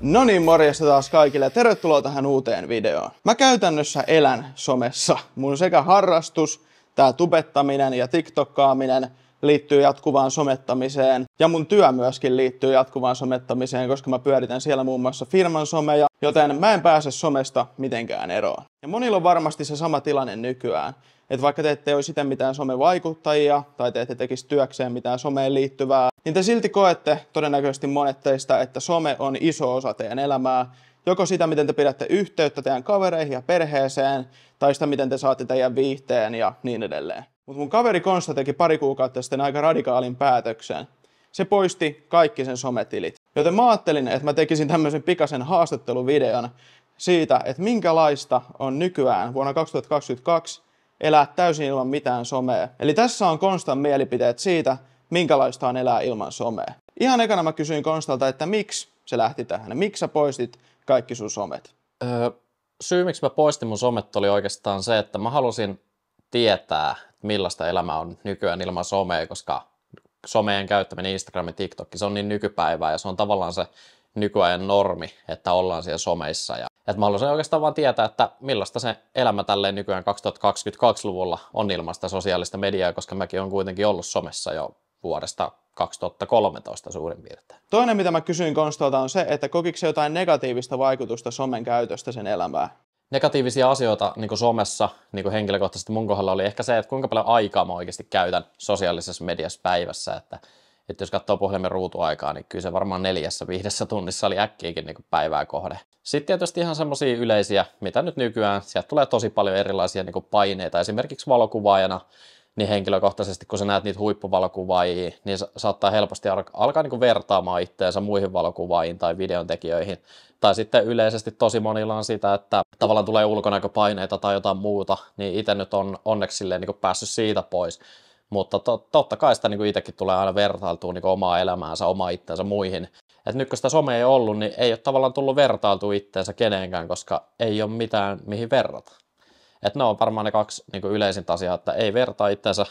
No niin, morjesta taas kaikille ja tervetuloa tähän uuteen videoon. Mä käytännössä elän somessa. Mun sekä harrastus, tää tubettaminen ja tiktokkaaminen – liittyy jatkuvaan somettamiseen ja mun työ myöskin liittyy jatkuvaan somettamiseen, koska mä pyöritän siellä muun muassa firman someja, joten mä en pääse somesta mitenkään eroon. Ja monilla on varmasti se sama tilanne nykyään, että vaikka te ette ole sitä mitään somevaikuttajia tai te ette tekisi työkseen mitään someen liittyvää, niin te silti koette todennäköisesti monet teistä, että some on iso osa teidän elämää joko sitä, miten te pidätte yhteyttä teidän kavereihin ja perheeseen, tai sitä, miten te saatte teidän viihteen ja niin edelleen. Mutta mun kaveri Konsta teki pari kuukautta sitten aika radikaalin päätöksen. Se poisti kaikki sen sometilit. Joten mä ajattelin, että mä tekisin tämmöisen pikaisen haastatteluvideon siitä, että minkälaista on nykyään vuonna 2022 elää täysin ilman mitään somea. Eli tässä on Konstan mielipiteet siitä, minkälaista on elää ilman somea. Ihan ekana mä kysyin Konstalta, että miksi se lähti tähän? Miksi sä poistit kaikki sun somet? Öö, syy, miksi mä poistin mun somet oli oikeastaan se, että mä halusin tietää, millaista elämä on nykyään ilman somea, koska someen käyttäminen, Instagram ja TikTok, se on niin nykypäivää ja se on tavallaan se nykyajan normi, että ollaan siellä someissa. Ja, että mä haluaisin oikeastaan vaan tietää, että millaista se elämä tälleen nykyään 2022-luvulla on ilmasta sosiaalista mediaa, koska mäkin on kuitenkin ollut somessa jo vuodesta 2013 suurin piirtein. Toinen, mitä mä kysyin Konstolta, on se, että kokiko se jotain negatiivista vaikutusta somen käytöstä sen elämään? negatiivisia asioita niin kuin somessa niin kuin henkilökohtaisesti mun kohdalla oli ehkä se, että kuinka paljon aikaa mä oikeasti käytän sosiaalisessa mediassa päivässä. Että, että jos katsoo puhelimen ruutuaikaa, niin kyllä se varmaan neljässä viidessä tunnissa oli äkkiäkin niin kuin päivää kohde. Sitten tietysti ihan semmoisia yleisiä, mitä nyt nykyään, sieltä tulee tosi paljon erilaisia niin kuin paineita. Esimerkiksi valokuvaajana, niin henkilökohtaisesti kun sä näet niitä huippuvalokuvaajia, niin saattaa helposti alkaa niin kuin vertaamaan itseänsä muihin valokuvaajiin tai videontekijöihin tai sitten yleisesti tosi monilla on sitä, että tavallaan tulee ulkonäköpaineita tai jotain muuta, niin itse nyt on onneksi silleen, niin päässyt siitä pois. Mutta to, totta kai sitä niin itsekin tulee aina vertailtua niin omaa elämäänsä, omaa itseänsä muihin. Et nyt kun sitä somea ei ollut, niin ei ole tavallaan tullut vertailtua itteensä kenenkään, koska ei ole mitään mihin verrata. Et ne on varmaan ne kaksi niin yleisintä asiaa, että ei vertaa itseänsä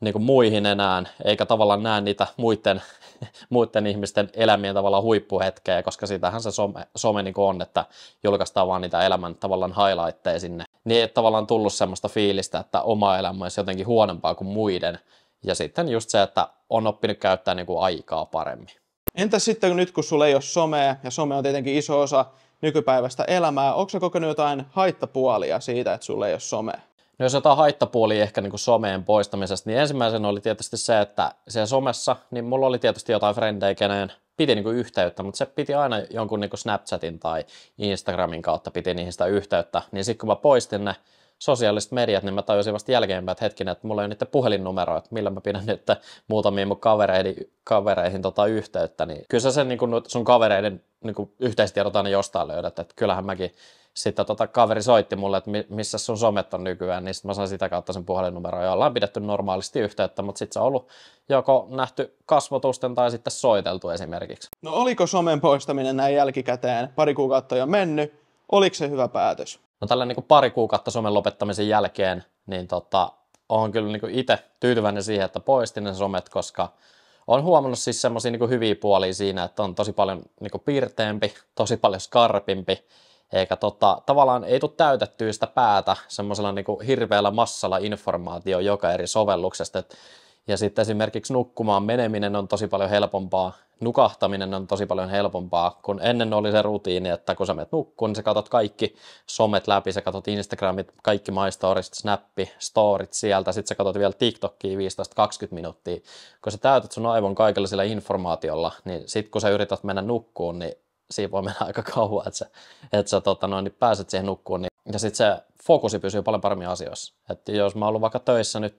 niin kuin muihin enää, eikä tavallaan näe niitä muiden, muiden ihmisten elämien tavallaan huippuhetkejä, koska siitähän se some, some niin on, että julkaistaan vaan niitä elämän tavallaan highlightteja sinne. Niin ei tavallaan tullut semmoista fiilistä, että oma elämä olisi jotenkin huonompaa kuin muiden. Ja sitten just se, että on oppinut käyttää niin kuin aikaa paremmin. Entä sitten nyt, kun sulla ei ole somea, ja some on tietenkin iso osa nykypäiväistä elämää, onko kokenut jotain haittapuolia siitä, että sulla ei ole somea? No jos jotain haittapuolia ehkä niin kuin someen poistamisesta, niin ensimmäisen oli tietysti se, että siellä somessa, niin mulla oli tietysti jotain frendejä, kenen piti niin kuin yhteyttä, mutta se piti aina jonkun niin kuin Snapchatin tai Instagramin kautta piti niihin sitä yhteyttä. Niin sitten kun mä poistin ne sosiaaliset mediat, niin mä tajusin vasta jälkeenpäin, että hetkinen, että mulla ei ole niiden puhelinnumeroa, että millä mä pidän nyt muutamiin mun kavereihin, kavereihin tota yhteyttä. Niin kyllä sä sen niin kuin sun kavereiden niin kuin yhteistiedot aina jostain löydät. Että kyllähän mäkin sitten tota, kaveri soitti mulle, että missä sun somet on nykyään, niin sitten mä sain sitä kautta sen puhelinnumeron ja ollaan pidetty normaalisti yhteyttä, mutta sitten se on ollut joko nähty kasvotusten tai sitten soiteltu esimerkiksi. No oliko somen poistaminen näin jälkikäteen? Pari kuukautta jo mennyt. Oliko se hyvä päätös? No tällä niin kuin pari kuukautta somen lopettamisen jälkeen, niin tota, olen kyllä niin itse tyytyväinen siihen, että poistin ne somet, koska olen huomannut siis semmoisia niin hyviä puolia siinä, että on tosi paljon niin kuin pirteempi, tosi paljon skarpimpi, eikä tota, tavallaan ei tule täytettyä sitä päätä semmoisella niin hirveällä massalla informaatio joka eri sovelluksesta, että ja sitten esimerkiksi nukkumaan meneminen on tosi paljon helpompaa, nukahtaminen on tosi paljon helpompaa, kun ennen oli se rutiini, että kun sä menet nukkuun, niin sä katot kaikki somet läpi, sä katot Instagramit, kaikki MyStories, Snappi, Storit sieltä, sitten sä katot vielä TikTokia 15-20 minuuttia. Kun sä täytät sun aivon kaikella sillä informaatiolla, niin sitten kun sä yrität mennä nukkuun, niin siinä voi mennä aika kauan, että sä, että sä tota noin, niin pääset siihen nukkuun. Niin. Ja sitten se fokusi pysyy paljon paremmin asioissa. Että jos mä oon ollut vaikka töissä nyt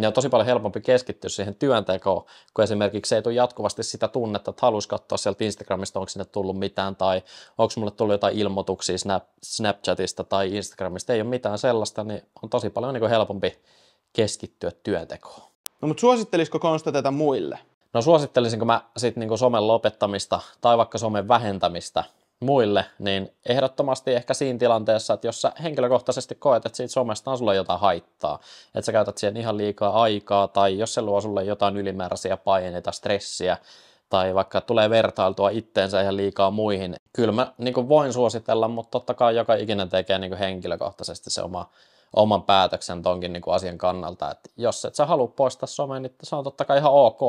ja on tosi paljon helpompi keskittyä siihen työntekoon, kun esimerkiksi ei tule jatkuvasti sitä tunnetta, että haluaisi katsoa sieltä Instagramista, onko sinne tullut mitään, tai onko mulle tullut jotain ilmoituksia Snapchatista tai Instagramista, ei ole mitään sellaista, niin on tosi paljon niin helpompi keskittyä työntekoon. No mutta suosittelisiko Konsta tätä muille? No suosittelisinko mä sitten niin somen lopettamista tai vaikka somen vähentämistä, muille, niin ehdottomasti ehkä siinä tilanteessa, että jos sä henkilökohtaisesti koet, että siitä somesta on sulle jotain haittaa, että sä käytät siihen ihan liikaa aikaa tai jos se luo sulle jotain ylimääräisiä paineita, stressiä, tai vaikka tulee vertailtua itteensä ihan liikaa muihin. Kyllä mä niin voin suositella, mutta totta kai joka ikinen tekee niin henkilökohtaisesti se oma, oman päätöksen tonkin niin kuin asian kannalta. että jos et sä halua poistaa somen, niin se on totta kai ihan ok,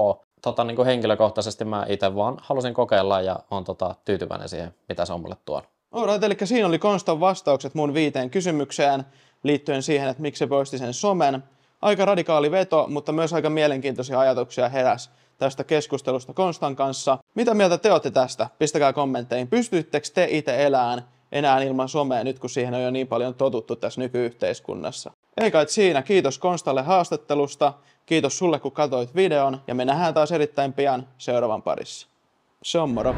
tota, niin kuin henkilökohtaisesti mä itse vaan halusin kokeilla ja on tota, tyytyväinen siihen, mitä se on mulle tuonut. Right, eli siinä oli Konstan vastaukset mun viiteen kysymykseen liittyen siihen, että miksi se poisti sen somen. Aika radikaali veto, mutta myös aika mielenkiintoisia ajatuksia heräs tästä keskustelusta Konstan kanssa. Mitä mieltä te olette tästä? Pistäkää kommentteihin. Pystyttekö te itse elämään enää ilman somea nyt, kun siihen on jo niin paljon totuttu tässä nykyyhteiskunnassa? Ei kai siinä, kiitos Konstalle haastattelusta, kiitos sulle kun katsoit videon ja me nähdään taas erittäin pian seuraavan parissa. Se on moro!